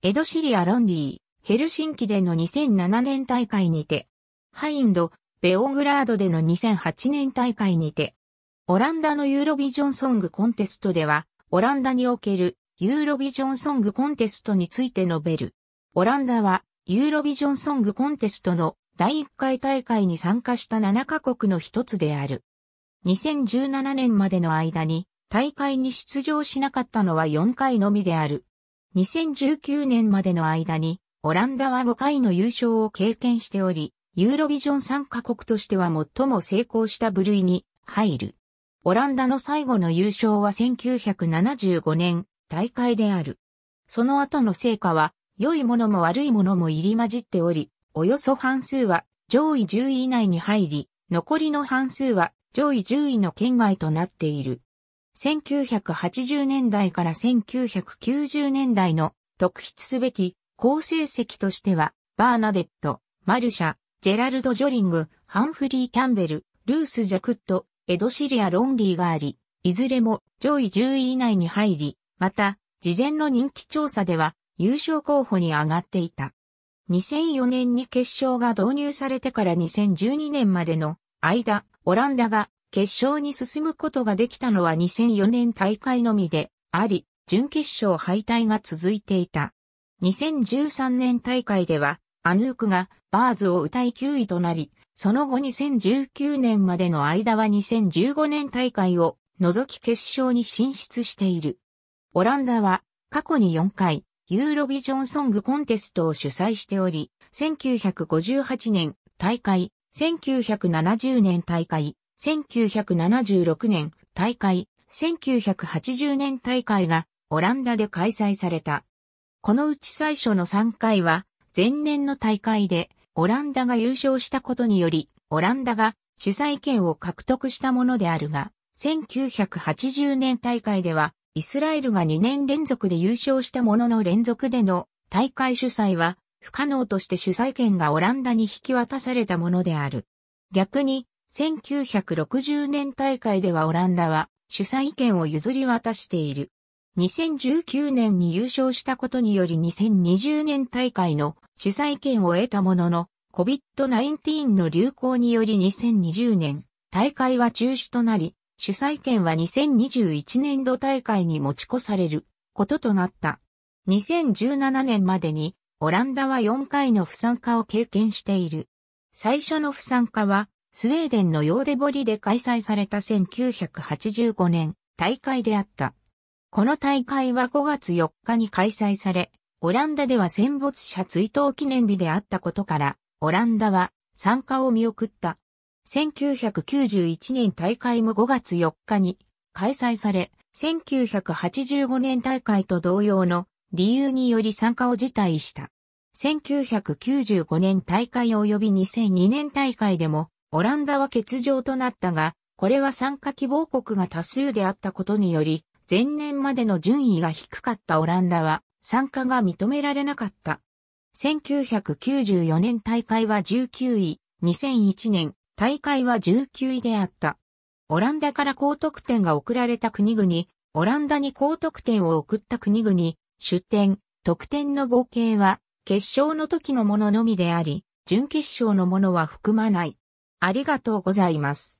エドシリア・ロンリー、ヘルシンキでの2007年大会にて、ハインド、ベオグラードでの2008年大会にて、オランダのユーロビジョンソングコンテストでは、オランダにおけるユーロビジョンソングコンテストについて述べる。オランダはユーロビジョンソングコンテストの第1回大会に参加した7カ国の一つである。2017年までの間に大会に出場しなかったのは4回のみである。2019年までの間に、オランダは5回の優勝を経験しており、ユーロビジョン参加国としては最も成功した部類に入る。オランダの最後の優勝は1975年大会である。その後の成果は、良いものも悪いものも入り混じっており、およそ半数は上位10位以内に入り、残りの半数は上位10位の圏外となっている。1980年代から1990年代の特筆すべき好成績としては、バーナデット、マルシャ、ジェラルド・ジョリング、ハンフリー・キャンベル、ルース・ジャクット、エド・シリア・ロンリーがあり、いずれも上位10位以内に入り、また、事前の人気調査では優勝候補に上がっていた。2004年に決勝が導入されてから2012年までの間、オランダが決勝に進むことができたのは2004年大会のみであり、準決勝敗退が続いていた。2013年大会では、アヌークがバーズを歌い9位となり、その後2019年までの間は2015年大会を除き決勝に進出している。オランダは過去に4回ユーロビジョンソングコンテストを主催しており、1958年大会、1970年大会、1976年大会、1980年大会がオランダで開催された。このうち最初の3回は前年の大会でオランダが優勝したことにより、オランダが主催権を獲得したものであるが、1980年大会ではイスラエルが2年連続で優勝したものの連続での大会主催は不可能として主催権がオランダに引き渡されたものである。逆に1960年大会ではオランダは主催権を譲り渡している。2019年に優勝したことにより2020年大会の主催権を得たものの、COVID-19 の流行により2020年大会は中止となり、主催権は2021年度大会に持ち越されることとなった。2017年までにオランダは4回の不参加を経験している。最初の不参加はスウェーデンのヨーデボリで開催された1985年大会であった。この大会は5月4日に開催され、オランダでは戦没者追悼記念日であったことから、オランダは参加を見送った。1991年大会も5月4日に開催され、1985年大会と同様の理由により参加を辞退した。1995年大会及び2002年大会でもオランダは欠場となったが、これは参加希望国が多数であったことにより、前年までの順位が低かったオランダは参加が認められなかった。1994年大会は19位、2001年大会は19位であった。オランダから高得点が送られた国々、オランダに高得点を送った国々、出点、得点の合計は決勝の時のもののみであり、準決勝のものは含まない。ありがとうございます。